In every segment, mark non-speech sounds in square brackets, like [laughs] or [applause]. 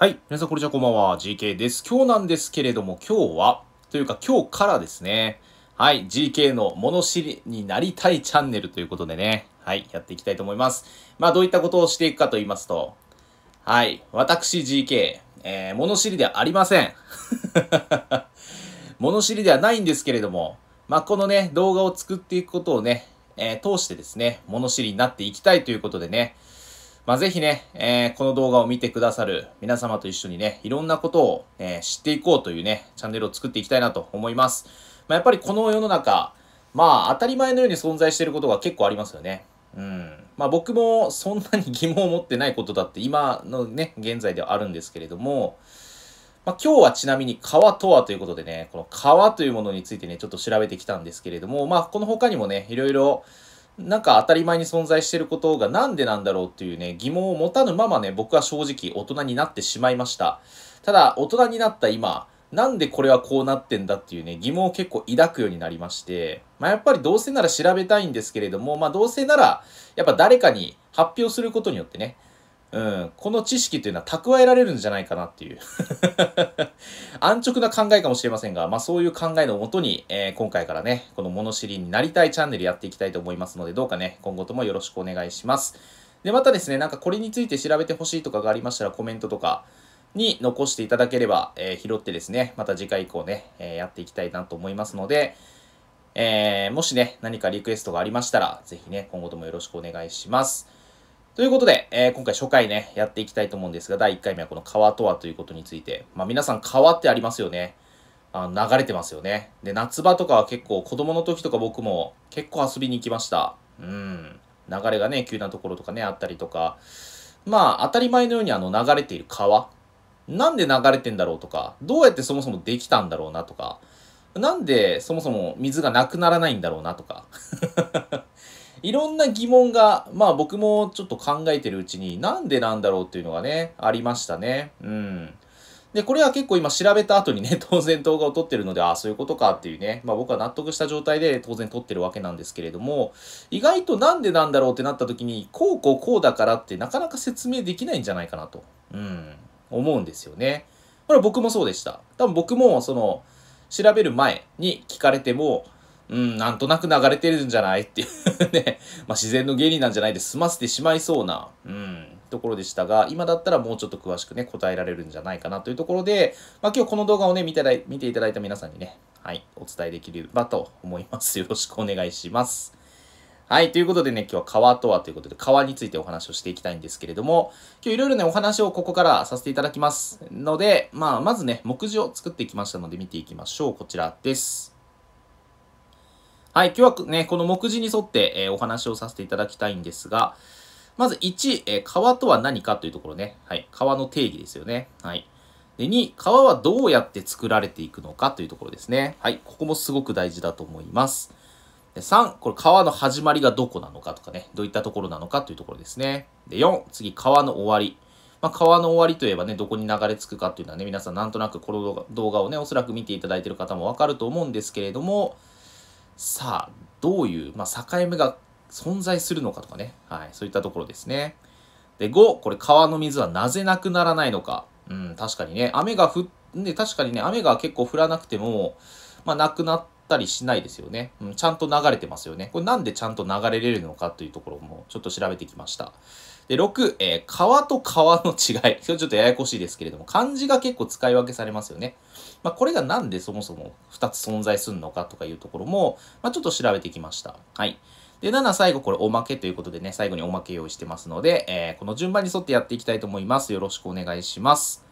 はい。皆さん、こんにちは。こんばんは。GK です。今日なんですけれども、今日は、というか今日からですね。はい。GK の物知りになりたいチャンネルということでね。はい。やっていきたいと思います。まあ、どういったことをしていくかと言いますと、はい。私 GK、えー、物知りではありません。[laughs] 物知りではないんですけれども、まあ、このね、動画を作っていくことをね、えー、通してですね、物知りになっていきたいということでね、まあ、ぜひね、えー、この動画を見てくださる皆様と一緒にね、いろんなことを、ね、知っていこうというね、チャンネルを作っていきたいなと思います。まあ、やっぱりこの世の中、まあ当たり前のように存在していることが結構ありますよね。うん。まあ僕もそんなに疑問を持ってないことだって今のね、現在ではあるんですけれども、まあ今日はちなみに川とはということでね、この川というものについてね、ちょっと調べてきたんですけれども、まあこの他にもね、いろいろなんか当たり前に存在してることがなんでなんだろうっていうね、疑問を持たぬままね、僕は正直大人になってしまいました。ただ、大人になった今、なんでこれはこうなってんだっていうね、疑問を結構抱くようになりまして、まあやっぱりどうせなら調べたいんですけれども、まあどうせなら、やっぱ誰かに発表することによってね、うん、この知識というのは蓄えられるんじゃないかなっていう [laughs] 安直な考えかもしれませんが、まあそういう考えのもとに、えー、今回からね、この物知りになりたいチャンネルやっていきたいと思いますので、どうかね、今後ともよろしくお願いします。で、またですね、なんかこれについて調べてほしいとかがありましたら、コメントとかに残していただければ、えー、拾ってですね、また次回以降ね、えー、やっていきたいなと思いますので、えもしね、何かリクエストがありましたら、ぜひね、今後ともよろしくお願いします。ということで、えー、今回初回ね、やっていきたいと思うんですが、第1回目はこの川とはということについて。まあ皆さん川ってありますよね。あ流れてますよね。で、夏場とかは結構子供の時とか僕も結構遊びに行きました。うん。流れがね、急なところとかね、あったりとか。まあ当たり前のようにあの流れている川。なんで流れてんだろうとか、どうやってそもそもできたんだろうなとか、なんでそもそも水がなくならないんだろうなとか。いろんな疑問が、まあ僕もちょっと考えてるうちに、なんでなんだろうっていうのがね、ありましたね。うん。で、これは結構今調べた後にね、[laughs] 当然動画を撮ってるので、ああ、そういうことかっていうね、まあ僕は納得した状態で当然撮ってるわけなんですけれども、意外となんでなんだろうってなった時に、こうこうこうだからってなかなか説明できないんじゃないかなと、うん、思うんですよね。これは僕もそうでした。多分僕もその、調べる前に聞かれても、うん、なんとなく流れてるんじゃないっていう [laughs] ね、まあ、自然の原理なんじゃないで済ませてしまいそうな、うん、ところでしたが、今だったらもうちょっと詳しくね、答えられるんじゃないかなというところで、まあ、今日この動画をね、見て見ていただいた皆さんにね、はい、お伝えできればと思います。よろしくお願いします。はい。ということでね、今日は川とはということで、川についてお話をしていきたいんですけれども、今日いろいろね、お話をここからさせていただきますので、まあ、まずね、目次を作ってきましたので見ていきましょう。こちらです。はい、今日はね、この目次に沿って、えー、お話をさせていただきたいんですが、まず1、えー、川とは何かというところね。はい、川の定義ですよね。はい。で2、川はどうやって作られていくのかというところですね。はい、ここもすごく大事だと思います。3、これ川の始まりがどこなのかとかね、どういったところなのかというところですね。で4、次、川の終わり。まあ、川の終わりといえばね、どこに流れ着くかというのはね、皆さんなんとなくこの動画をね、おそらく見ていただいている方もわかると思うんですけれども、さあ、どういう、まあ、境目が存在するのかとかね。はい、そういったところですね。で、5、これ川の水はなぜなくならないのか。うん、確かにね、雨が降っ、て、確かにね、雨が結構降らなくても、まあ、なくなっったりしないですよね。うん、ちゃんと流れてますよね。これなんでちゃんと流れれるのかというところもちょっと調べてきました。で、6、えー、川と川の違い。[laughs] 今日ちょっとややこしいですけれども、漢字が結構使い分けされますよね。まあ、これがなんでそもそも2つ存在するのかとかいうところも、まあ、ちょっと調べてきました。はい。で、7、最後これおまけということでね、最後におまけ用意してますので、えー、この順番に沿ってやっていきたいと思います。よろしくお願いします。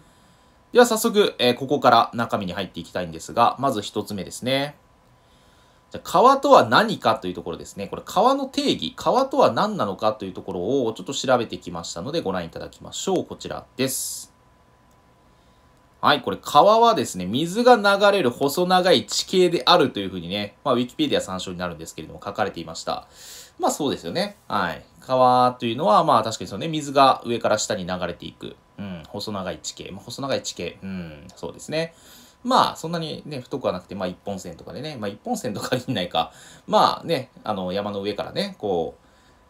では早速、えー、ここから中身に入っていきたいんですが、まず1つ目ですね。じゃ川とは何かというところですね。これ川の定義、川とは何なのかというところをちょっと調べてきましたのでご覧いただきましょう。こちらです。はい、これ川はですね、水が流れる細長い地形であるというふうにね、まあ、ウィキペディア参照になるんですけれども書かれていました。まあそうですよね。はい。川というのは、まあ確かにそうね、水が上から下に流れていく。うん、細長い地形。まあ、細長い地形。うん、そうですね。まあ、そんなにね、太くはなくて、まあ、一本線とかでね、まあ、一本線とかいないか、[laughs] まあね、あの、山の上からね、こ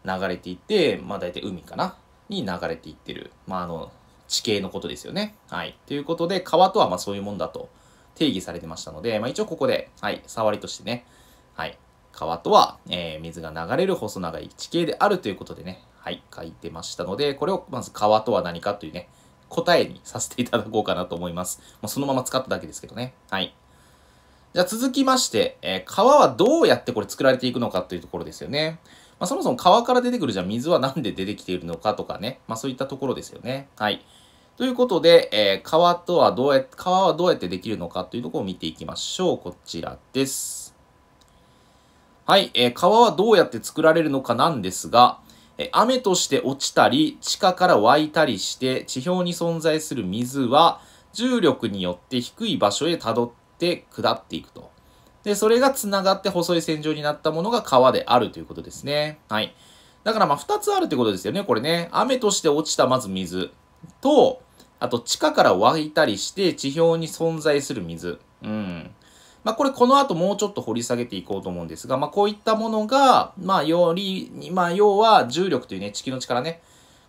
う、流れていって、まあ、大体海かな、に流れていってる、まあ、あの、地形のことですよね。はい。ということで、川とはまあそういうもんだと定義されてましたので、まあ、一応ここで、はい、触りとしてね、はい、川とは、えー、水が流れる細長い地形であるということでね、はい、書いてましたので、これをまず川とは何かというね、答えにさせていただこうかなと思います。まあ、そのまま使っただけですけどね。はい。じゃあ続きまして、えー、川はどうやってこれ作られていくのかというところですよね。まあ、そもそも川から出てくるじゃあ水は何で出てきているのかとかね。まあ、そういったところですよね。はい。ということで、えー、川とはどうや、川はどうやってできるのかというところを見ていきましょう。こちらです。はい、えー、川はどうやって作られるのかなんですが、雨として落ちたり、地下から湧いたりして、地表に存在する水は、重力によって低い場所へ辿って下っていくと。で、それが繋がって細い線状になったものが川であるということですね。はい。だからまあ2つあるってことですよね、これね。雨として落ちたまず水と、あと地下から湧いたりして地表に存在する水。うん。まあ、これこの後もうちょっと掘り下げていこうと思うんですが、まあ、こういったものが、まあ、より、まあ、要は重力というね、地球の力ね、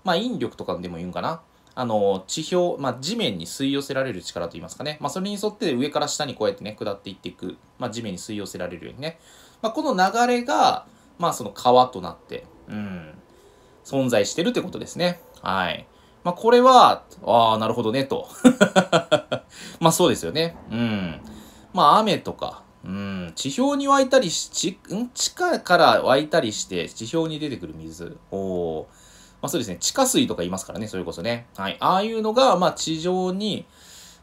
まあ、引力とかでも言うんかな。あの、地表、まあ、地面に吸い寄せられる力といいますかね。まあ、それに沿って上から下にこうやってね、下っていっていく。まあ、地面に吸い寄せられるようにね。まあ、この流れが、まあ、その川となって、うん、存在してるってことですね。はい。まあ、これは、ああ、なるほどね、と。[laughs] まあ、そうですよね。うん。まあ雨とか、うん、地表に湧いたりし、地、ん地下から湧いたりして、地表に出てくる水。おまあそうですね、地下水とか言いますからね、それこそね。はい。ああいうのが、まあ地上に、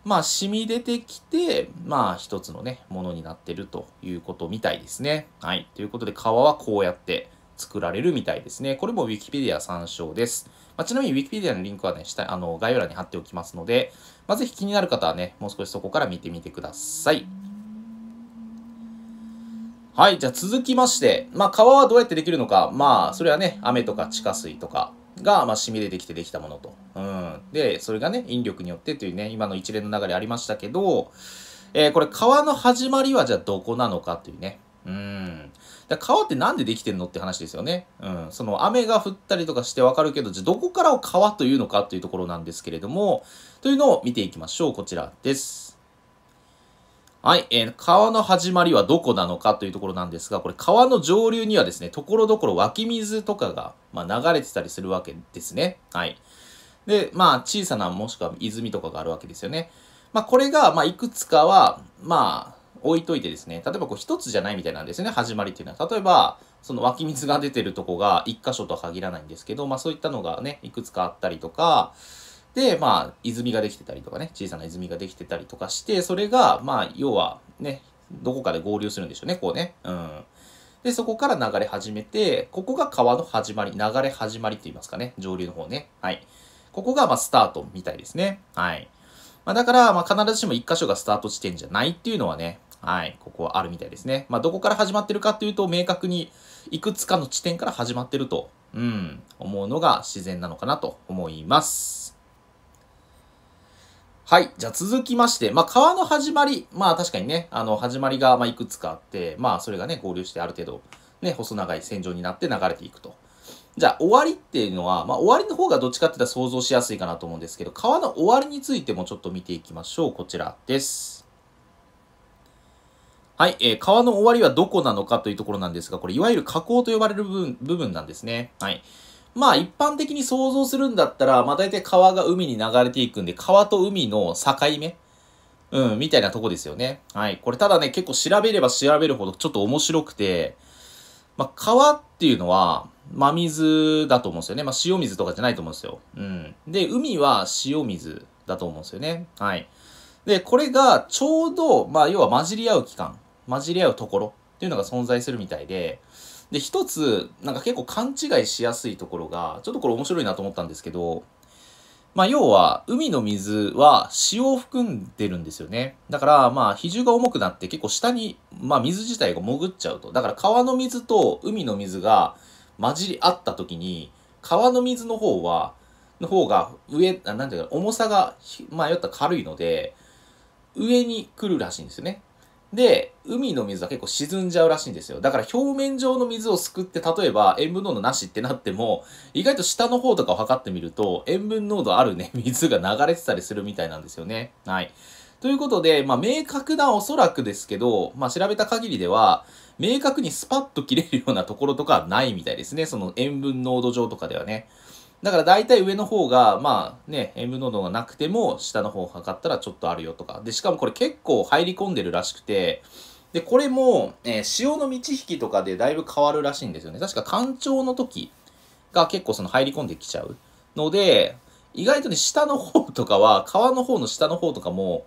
まあ染み出てきて、まあ一つのね、ものになってるということみたいですね。はい。ということで川はこうやって作られるみたいですね。これも Wikipedia 参照です。まあ、ちなみに Wikipedia のリンクはね、下、あの、概要欄に貼っておきますので、まあ、ぜひ気になる方はね、もう少しそこから見てみてください。はい、じゃあ続きまして、まあ、川はどうやってできるのか、まあ、それはね、雨とか地下水とかが、まあ、染み出てきてできたものと。うん。で、それがね、引力によってというね、今の一連の流れありましたけど、えー、これ、川の始まりはじゃあどこなのかというね。うん。だ川ってなんでできてんのって話ですよね。うん。その雨が降ったりとかしてわかるけど、じゃどこからを川というのかというところなんですけれども、というのを見ていきましょう。こちらです。はい、えー、川の始まりはどこなのかというところなんですが、これ川の上流にはですね、ところどころ湧き水とかが、まあ、流れてたりするわけですね。はい。で、まあ小さなもしくは泉とかがあるわけですよね。まあこれが、まあいくつかは、まあ置いといてですね、例えばこう一つじゃないみたいなんですよね、始まりっていうのは。例えば、その湧き水が出てるとこが一箇所とは限らないんですけど、まあそういったのがね、いくつかあったりとか、で、まあ、泉ができてたりとかね、小さな泉ができてたりとかして、それが、まあ、要はね、どこかで合流するんでしょうね、こうね。うん。で、そこから流れ始めて、ここが川の始まり、流れ始まりって言いますかね、上流の方ね。はい。ここが、まあ、スタートみたいですね。はい。まあ、だから、まあ、必ずしも一箇所がスタート地点じゃないっていうのはね、はい、ここはあるみたいですね。まあ、どこから始まってるかっていうと、明確にいくつかの地点から始まってると、うん、思うのが自然なのかなと思います。はい。じゃあ続きまして、まあ、川の始まり。まあ、確かにね、あの、始まりが、ま、いくつかあって、まあ、それがね、合流してある程度、ね、細長い線状になって流れていくと。じゃあ、終わりっていうのは、まあ、終わりの方がどっちかって言ったら想像しやすいかなと思うんですけど、川の終わりについてもちょっと見ていきましょう。こちらです。はい、えー、川の終わりはどこなのかというところなんですが、これ、いわゆる河口と呼ばれる部分部分なんですね。はい。まあ、一般的に想像するんだったら、まあ、大体川が海に流れていくんで、川と海の境目うん、みたいなとこですよね。はい。これ、ただね、結構調べれば調べるほどちょっと面白くて、まあ、川っていうのは、真水だと思うんですよね。まあ、塩水とかじゃないと思うんですよ。うん。で、海は塩水だと思うんですよね。はい。で、これがちょうど、まあ、要は混じり合う期間。混じり合うところっていうのが存在するみたいで、で、一つ、なんか結構勘違いしやすいところが、ちょっとこれ面白いなと思ったんですけど、まあ要は、海の水は塩を含んでるんですよね。だから、まあ比重が重くなって結構下に、まあ水自体が潜っちゃうと。だから川の水と海の水が混じり合った時に、川の水の方は、の方が上、なんていうか、重さが、まあ、よったら軽いので、上に来るらしいんですよね。で、海の水は結構沈んじゃうらしいんですよ。だから表面上の水をすくって、例えば塩分濃度なしってなっても、意外と下の方とかを測ってみると、塩分濃度あるね、[laughs] 水が流れてたりするみたいなんですよね。はい。ということで、まあ明確なおそらくですけど、まあ調べた限りでは、明確にスパッと切れるようなところとかはないみたいですね。その塩分濃度上とかではね。だから大体上の方が、まあね、塩分濃度がなくても、下の方を測ったらちょっとあるよとか。で、しかもこれ結構入り込んでるらしくて、で、これも、えー、潮の満ち引きとかでだいぶ変わるらしいんですよね。確か干潮の時が結構その入り込んできちゃうので、意外とね、下の方とかは、川の方の下の方とかも、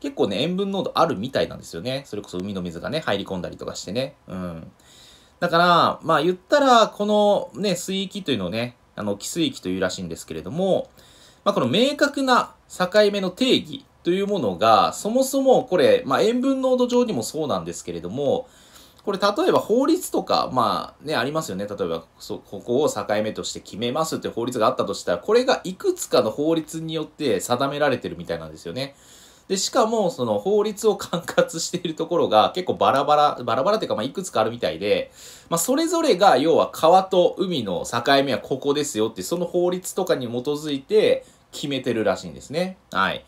結構ね、塩分濃度あるみたいなんですよね。それこそ海の水がね、入り込んだりとかしてね。うん。だから、まあ言ったら、このね、水域というのをね、あの、寄水域というらしいんですけれども、まあ、この明確な境目の定義というものが、そもそもこれ、まあ、塩分濃度上にもそうなんですけれども、これ例えば法律とか、まあね、ありますよね。例えば、そ、ここを境目として決めますって法律があったとしたら、これがいくつかの法律によって定められてるみたいなんですよね。で、しかも、その法律を管轄しているところが結構バラバラ、バラバラっていうか、まあ、いくつかあるみたいで、まあ、それぞれが、要は川と海の境目はここですよって、その法律とかに基づいて決めてるらしいんですね。はい。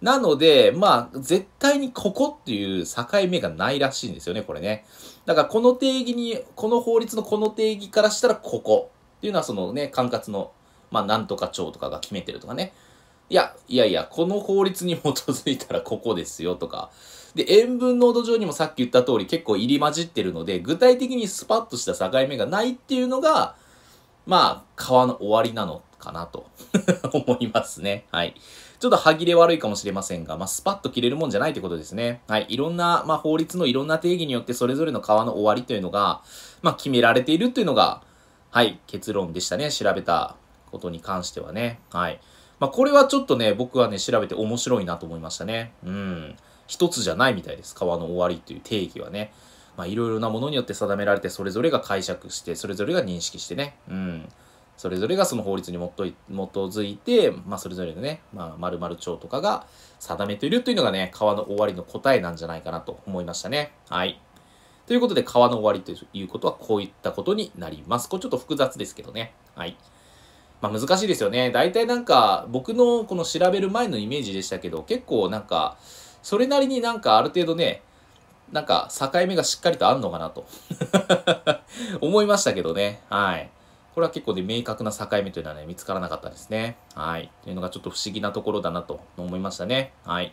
なので、まあ、絶対にここっていう境目がないらしいんですよね、これね。だから、この定義に、この法律のこの定義からしたら、ここっていうのは、そのね、管轄の、まあ、なんとか庁とかが決めてるとかね。いや、いやいや、この法律に基づいたらここですよとか。で、塩分濃度上にもさっき言った通り結構入り混じってるので、具体的にスパッとした境目がないっていうのが、まあ、川の終わりなのかなと [laughs] 思いますね。はい。ちょっと歯切れ悪いかもしれませんが、まあ、スパッと切れるもんじゃないってことですね。はい。いろんな、まあ、法律のいろんな定義によってそれぞれの川の終わりというのが、まあ、決められているというのが、はい、結論でしたね。調べたことに関してはね。はい。まあ、これはちょっとね、僕はね、調べて面白いなと思いましたね。うん。一つじゃないみたいです。川の終わりという定義はね。まあ、いろいろなものによって定められて、それぞれが解釈して、それぞれが認識してね。うん。それぞれがその法律に基づいて、まあ、それぞれのね、まあ、〇〇町とかが定めているというのがね、川の終わりの答えなんじゃないかなと思いましたね。はい。ということで、川の終わりということは、こういったことになります。これちょっと複雑ですけどね。はい。まあ、難しいですよね。大体なんか、僕のこの調べる前のイメージでしたけど、結構なんか、それなりになんかある程度ね、なんか境目がしっかりとあんのかなと [laughs] 思いましたけどね。はい。これは結構ね、明確な境目というのはね、見つからなかったですね。はい。というのがちょっと不思議なところだなと思いましたね。はい。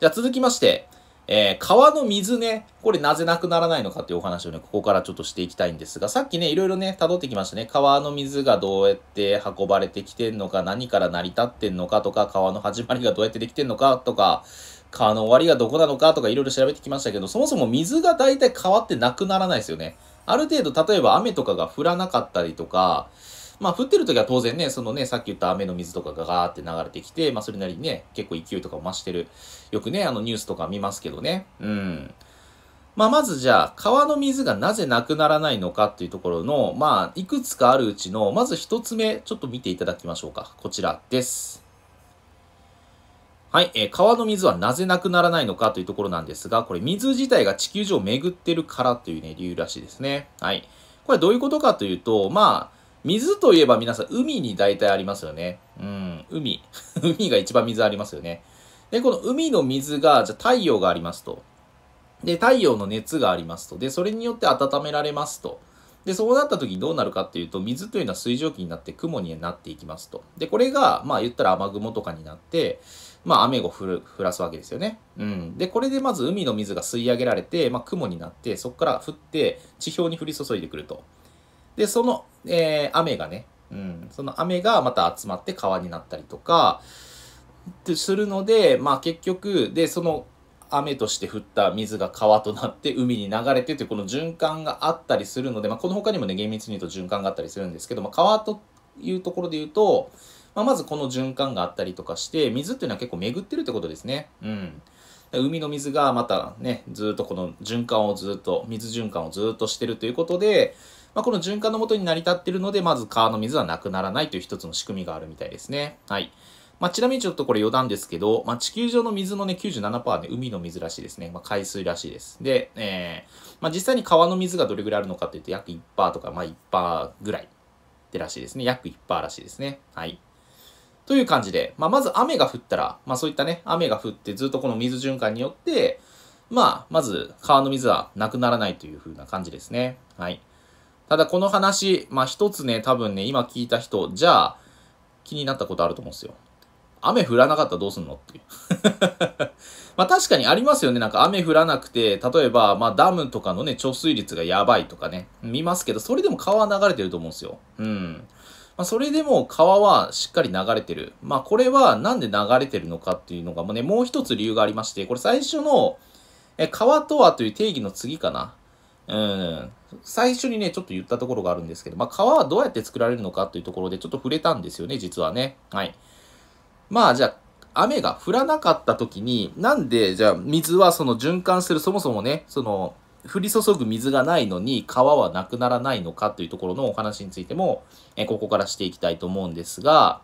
じゃあ続きまして、えー、川の水ね、これなぜなくならないのかっていうお話をね、ここからちょっとしていきたいんですが、さっきね、いろいろね、辿ってきましたね。川の水がどうやって運ばれてきてんのか、何から成り立ってんのかとか、川の始まりがどうやってできてんのかとか、川の終わりがどこなのかとかいろいろ調べてきましたけど、そもそも水が大体川ってなくならないですよね。ある程度、例えば雨とかが降らなかったりとか、まあ降ってる時は当然ね、そのね、さっき言った雨の水とかがガーって流れてきて、まあそれなりにね、結構勢いとか増してる。よくね、あのニュースとか見ますけどね。うん。まあまずじゃあ、川の水がなぜなくならないのかっていうところの、まあ、いくつかあるうちの、まず一つ目、ちょっと見ていただきましょうか。こちらです。はい、えー、川の水はなぜなくならないのかというところなんですが、これ水自体が地球上を巡ってるからというね、理由らしいですね。はい。これどういうことかというと、まあ、水といえば皆さん、海に大体ありますよね。うん、海。[laughs] 海が一番水ありますよね。で、この海の水が、じゃ太陽がありますと。で、太陽の熱がありますと。で、それによって温められますと。で、そうなった時にどうなるかっていうと、水というのは水蒸気になって雲になっていきますと。で、これが、まあ言ったら雨雲とかになって、まあ雨を降る降らすわけですよね。うん。で、これでまず海の水が吸い上げられて、まあ雲になって、そこから降って地表に降り注いでくると。で、その、えー、雨がね、うん、その雨がまた集まって川になったりとか、ってするので、まあ結局、で、その雨として降った水が川となって海に流れてというこの循環があったりするので、まあ、この他にもね厳密に言うと循環があったりするんですけど、まあ、川というところで言うと、まあ、まずこの循環があったりとかして水っていうのは結構巡ってるってことですね。うん海の水がまたね、ずっとこの循環をずっと、水循環をずっとしてるということで、まあ、この循環のもとに成り立っているので、まず川の水はなくならないという一つの仕組みがあるみたいですね。はい。まあ、ちなみにちょっとこれ余談ですけど、まあ、地球上の水のね、97%はね、海の水らしいですね。まあ、海水らしいです。で、えー、まあ、実際に川の水がどれぐらいあるのかというと、約1%とか、まあ、1%ぐらいでらしいですね。約1%らしいですね。はい。という感じで、まあ、まず雨が降ったら、まあ、そういったね、雨が降ってずっとこの水循環によって、まあ、まず川の水はなくならないという風な感じですね。はい。ただこの話、まあ一つね、多分ね、今聞いた人、じゃあ気になったことあると思うんですよ。雨降らなかったらどうすんのっていう [laughs] まあ確かにありますよね。なんか雨降らなくて、例えば、まあダムとかのね、貯水率がやばいとかね、見ますけど、それでも川は流れてると思うんですよ。うん。まあそれでも川はしっかり流れてる。まあこれはなんで流れてるのかっていうのが、もうね、もう一つ理由がありまして、これ最初の、え、川とはという定義の次かな。うん。最初にね、ちょっと言ったところがあるんですけど、まあ、皮はどうやって作られるのかというところでちょっと触れたんですよね、実はね。はい。まあ、じゃあ、雨が降らなかった時に、なんで、じゃあ、水はその循環する、そもそもね、その、降り注ぐ水がないのに川はなくならないのかというところのお話についても、えここからしていきたいと思うんですが、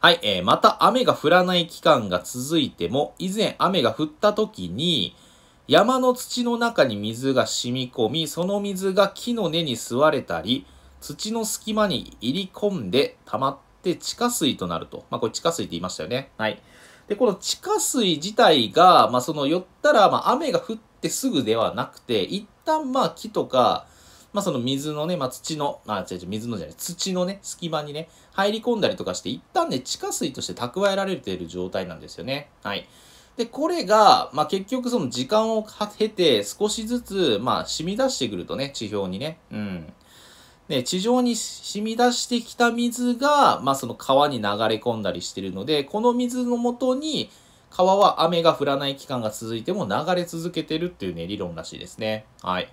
はい、えー、また雨が降らない期間が続いても、以前雨が降った時に、山の土の中に水が染み込み、その水が木の根に吸われたり、土の隙間に入り込んで溜まって地下水となると。まあ、これ地下水って言いましたよね。はい。で、この地下水自体が、まあ、その、寄ったら、ま雨が降ってすぐではなくて、一旦、まあ、木とか、まあ、その水のね、まあ、土の、あ、違う違う、水のじゃない、土のね、隙間にね、入り込んだりとかして、一旦ね、地下水として蓄えられている状態なんですよね。はい。で、これが、まあ、結局その時間を経て少しずつ、まあ、染み出してくるとね、地表にね。うん。で、地上に染み出してきた水が、まあ、その川に流れ込んだりしてるので、この水のもとに、川は雨が降らない期間が続いても流れ続けてるっていうね、理論らしいですね。はい。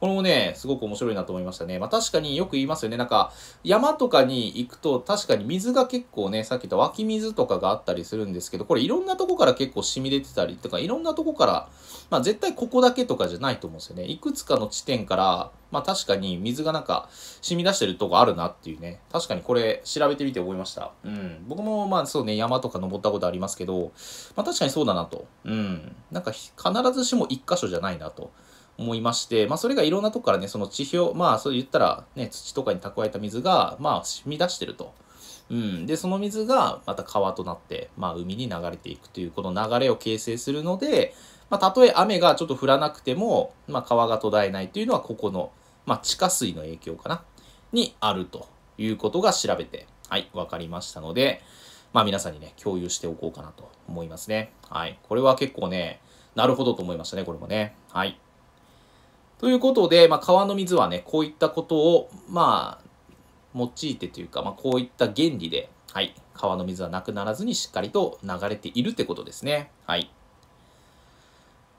これもね、すごく面白いなと思いましたね。まあ確かによく言いますよね。なんか、山とかに行くと確かに水が結構ね、さっき言った湧き水とかがあったりするんですけど、これいろんなとこから結構染み出てたりとか、いろんなとこから、まあ絶対ここだけとかじゃないと思うんですよね。いくつかの地点から、まあ確かに水がなんか染み出してるとこあるなっていうね。確かにこれ調べてみて思いました。うん。僕もまあそうね、山とか登ったことありますけど、まあ確かにそうだなと。うん。なんか必ずしも一箇所じゃないなと。思いまして、まあ、それがいろんなとこからね、その地表、まあ、そう言ったら、ね、土とかに蓄えた水が、まあ、染み出してると。うん。で、その水が、また川となって、まあ、海に流れていくという、この流れを形成するので、まあ、たとえ雨がちょっと降らなくても、まあ、川が途絶えないというのは、ここの、まあ、地下水の影響かな、にあるということが調べて、はい、わかりましたので、まあ、皆さんにね、共有しておこうかなと思いますね。はい。これは結構ね、なるほどと思いましたね、これもね。はい。ということで、まあ、川の水はね、こういったことを、まあ、用いてというか、まあ、こういった原理で、はい、川の水はなくならずにしっかりと流れているってことですね。はい。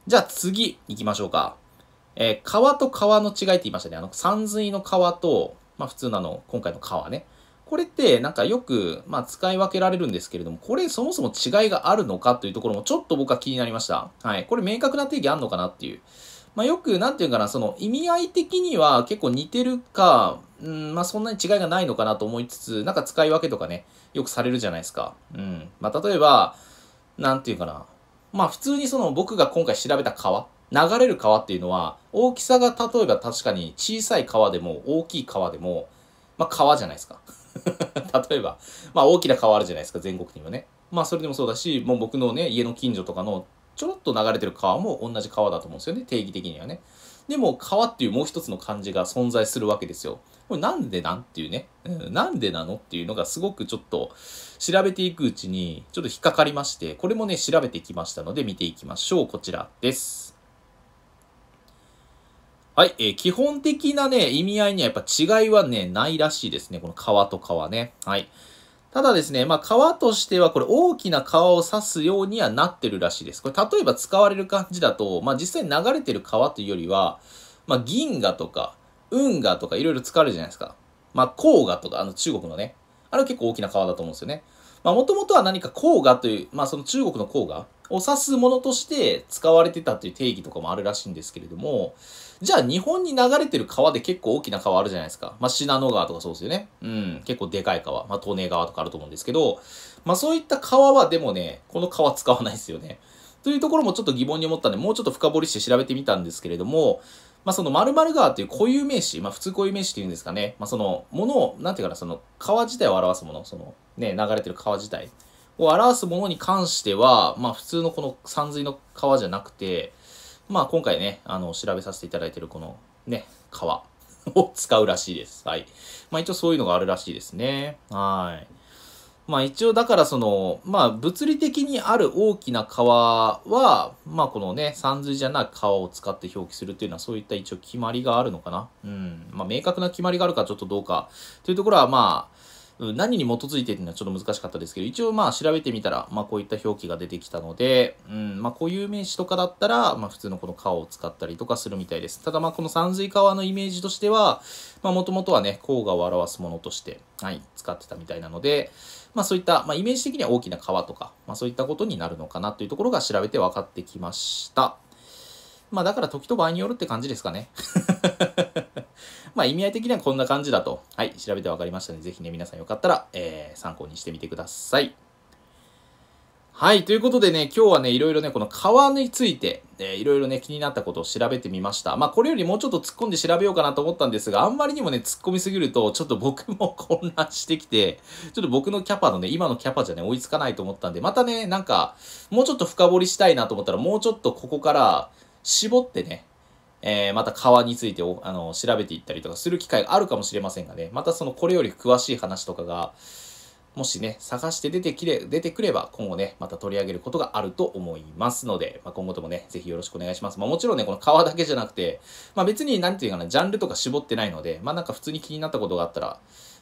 じゃあ次行きましょうか。えー、川と川の違いって言いましたね。あの、山水の川と、まあ普通なの、今回の川ね。これってなんかよく、まあ使い分けられるんですけれども、これそもそも違いがあるのかというところもちょっと僕は気になりました。はい。これ明確な定義あんのかなっていう。まあ、よく、なんていうかな、その意味合い的には結構似てるか、うん、まあ、そんなに違いがないのかなと思いつつ、なんか使い分けとかね、よくされるじゃないですか。うん。まあ、例えば、なんていうかな、まあ、普通にその僕が今回調べた川、流れる川っていうのは、大きさが例えば確かに小さい川でも大きい川でも、まあ、川じゃないですか。[laughs] 例えば、まあ、大きな川あるじゃないですか、全国にはね。まあ、それでもそうだし、もう僕のね、家の近所とかのちょろっと流れてる川も同じ川だと思うんですよね、定義的にはね。でも、川っていうもう一つの漢字が存在するわけですよ。これなんでなんっていうね、うん、なんでなのっていうのがすごくちょっと調べていくうちにちょっと引っかかりまして、これもね、調べてきましたので見ていきましょう。こちらです。はい、えー、基本的なね、意味合いにはやっぱ違いはね、ないらしいですね。この川と川ね。はい。ただですね、まあ、川としてはこれ大きな川を指すようにはなってるらしいです。これ例えば使われる感じだと、まあ、実際流れてる川というよりは、まあ、銀河とか、運河とかいろいろ使われるじゃないですか。まあ、黄河とか、あの中国のね、あれは結構大きな川だと思うんですよね。まあ、もともとは何か黄河という、まあ、その中国の黄河を指すものとして使われてたという定義とかもあるらしいんですけれども、じゃあ日本に流れてる川で結構大きな川あるじゃないですか。まあ、信濃川とかそうですよね。うん、結構でかい川。まあ、東根川とかあると思うんですけど、まあ、そういった川はでもね、この川使わないですよね。というところもちょっと疑問に思ったんで、もうちょっと深掘りして調べてみたんですけれども、まあ、その〇〇川という固有名詞、まあ、普通固有名詞っていうんですかね。まあ、その、ものを、なんていうかな、その、川自体を表すもの、その、ね、流れてる川自体を表すものに関しては、まあ、普通のこの山水の川じゃなくて、まあ今回ね、あの、調べさせていただいてるこのね、革を使うらしいです。はい。まあ一応そういうのがあるらしいですね。はい。まあ一応だからその、まあ物理的にある大きな川は、まあこのね、三水じゃないを使って表記するっていうのはそういった一応決まりがあるのかな。うん。まあ明確な決まりがあるかちょっとどうかというところはまあ、うん、何に基づいてっていうのはちょっと難しかったですけど、一応まあ調べてみたら、まあこういった表記が出てきたので、うん、まあ固有名詞とかだったら、まあ普通のこの川を使ったりとかするみたいです。ただまあこの山水川のイメージとしては、まあもともとはね、黄河を表すものとして、はい、使ってたみたいなので、まあそういった、まあイメージ的には大きな川とか、まあそういったことになるのかなというところが調べて分かってきました。まあだから時と場合によるって感じですかね。まあ、意味合い的にはこんな感じだと。はい、調べて分かりましたの、ね、で、ぜひね、皆さんよかったら、えー、参考にしてみてください。はい、ということでね、今日はね、いろいろね、この川について、えー、いろいろね、気になったことを調べてみました。まあ、これよりもうちょっと突っ込んで調べようかなと思ったんですが、あんまりにもね、突っ込みすぎると、ちょっと僕も [laughs] 混乱してきて、ちょっと僕のキャパのね、今のキャパじゃね、追いつかないと思ったんで、またね、なんか、もうちょっと深掘りしたいなと思ったら、もうちょっとここから、絞ってね、えー、また川についておあの調べていったりとかする機会があるかもしれませんがね、またそのこれより詳しい話とかが、もしね、探して出てきれ、出てくれば、今後ね、また取り上げることがあると思いますので、まあ、今後ともね、ぜひよろしくお願いします。まあ、もちろんね、この川だけじゃなくて、まあ、別に、なんていうかな、ジャンルとか絞ってないので、まあ、なんか普通に気になったことがあったら、ま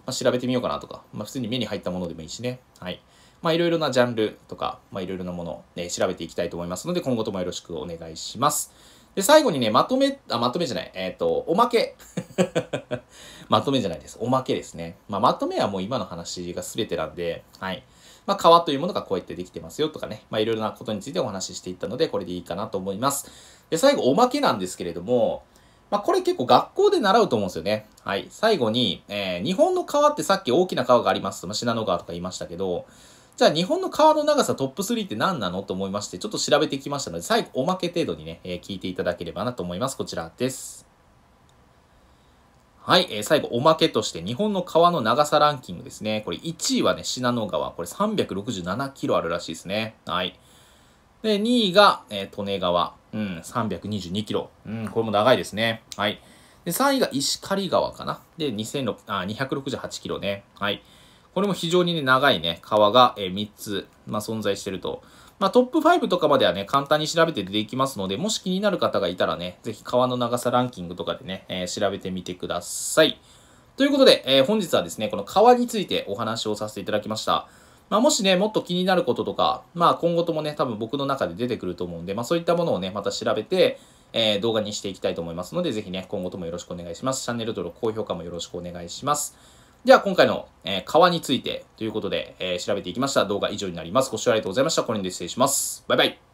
あ、調べてみようかなとか、まあ、普通に目に入ったものでもいいしね、はい。まあ、いろいろなジャンルとか、まあ、いろいろなものをね、調べていきたいと思いますので、今後ともよろしくお願いします。で、最後にね、まとめ、あ、まとめじゃない、えっ、ー、と、おまけ。[laughs] まとめじゃないです。おまけですね。まあ、まとめはもう今の話が全てなんで、はい。まあ、川というものがこうやってできてますよとかね、まあ、いろいろなことについてお話ししていったので、これでいいかなと思います。で、最後、おまけなんですけれども、まあ、これ結構学校で習うと思うんですよね。はい。最後に、えー、日本の川ってさっき大きな川があります。まあ、信濃川とか言いましたけど、じゃあ日本の川の長さトップ3って何なのと思いまして、ちょっと調べてきましたので、最後おまけ程度にね、えー、聞いていただければなと思います。こちらです。はい、えー、最後おまけとして日本の川の長さランキングですね。これ1位はね、信濃川。これ367キロあるらしいですね。はい。で、2位が、えー、利根川。うん、322キロ。うん、これも長いですね。はい。で、3位が石狩川かな。で、2600あ268キロね。はい。これも非常にね、長いね、川が、え3つ、まあ、存在してると。まあ、トップ5とかまではね、簡単に調べて出てきますので、もし気になる方がいたらね、ぜひ川の長さランキングとかでね、えー、調べてみてください。ということで、えー、本日はですね、この川についてお話をさせていただきました。まあ、もしね、もっと気になることとか、まあ、今後ともね、多分僕の中で出てくると思うんで、まあ、そういったものをね、また調べて、えー、動画にしていきたいと思いますので、ぜひね、今後ともよろしくお願いします。チャンネル登録、高評価もよろしくお願いします。では今回の、えー、についてということで、えー、調べていきました動画以上になります。ご視聴ありがとうございました。これで失礼します。バイバイ。